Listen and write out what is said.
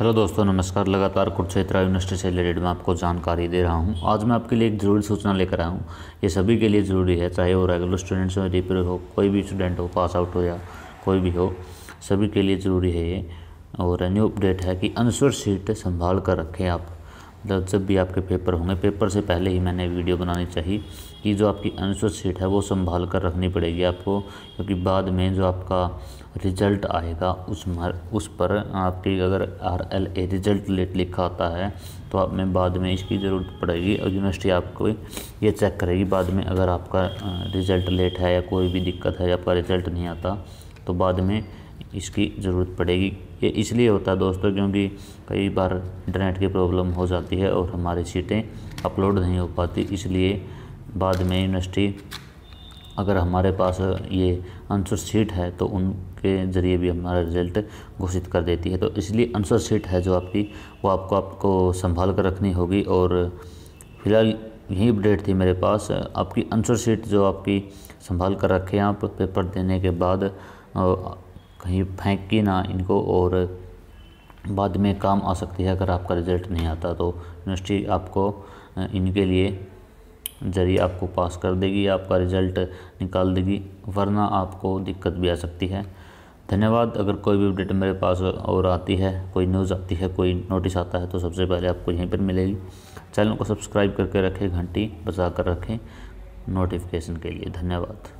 hello दोस्तों नमस्कार लगातार कुरुक्षेत्रा यूनिवर्सिटी से रिलेटेड मैं आपको जानकारी दे रहा हूं आज मैं आपके लिए एक ज़रूरी सूचना लेकर आया हूं ये सभी के लिए ज़रूरी है चाहे वो रेगुलर स्टूडेंट्स हो रिपेयर हो कोई भी स्टूडेंट हो पास आउट हो या कोई भी हो सभी के लिए ज़रूरी है ये और न्यू अपडेट है कि अनसर सीट संभाल कर रखें आप मतलब जब भी आपके पेपर होंगे पेपर से पहले ही मैंने वीडियो बनानी चाहिए कि जो आपकी आंसर शीट है वो संभाल कर रखनी पड़ेगी आपको क्योंकि बाद में जो आपका रिजल्ट आएगा उस मर, उस पर आपकी अगर R L A result late लिखा आता है तो आप में बाद में इसकी ज़रूरत पड़ेगी और यूनिवर्सिटी आपको ये चेक करेगी बाद में अगर आपका रिज़ल्ट लेट है या कोई भी दिक्कत है या आपका रिज़ल्ट नहीं आता तो बाद में इसकी ज़रूरत पड़ेगी ये इसलिए होता है दोस्तों क्योंकि कई बार इंटरनेट की प्रॉब्लम हो जाती है और हमारी सीटें अपलोड नहीं हो पाती इसलिए बाद में यूनिवर्सिटी अगर हमारे पास ये आंसर सीट है तो उनके ज़रिए भी हमारा रिजल्ट घोषित कर देती है तो इसलिए आंसर सीट है जो आपकी वो आपको आपको संभाल कर रखनी होगी और फिलहाल यही अपडेट थी मेरे पास आपकी आंसर सीट जो आपकी संभाल कर रखें आप पेपर देने के बाद कहीं फेंक के ना इनको और बाद में काम आ सकती है अगर आपका रिजल्ट नहीं आता तो यूनिवर्सिटी आपको इनके लिए जरिए आपको पास कर देगी आपका रिजल्ट निकाल देगी वरना आपको दिक्कत भी आ सकती है धन्यवाद अगर कोई भी अपडेट मेरे पास और आती है कोई न्यूज़ आती है कोई नोटिस आता है तो सबसे पहले आपको यहीं पर मिलेगी चैनल को सब्सक्राइब करके रखें घंटी बजा कर रखें नोटिफिकेशन के लिए धन्यवाद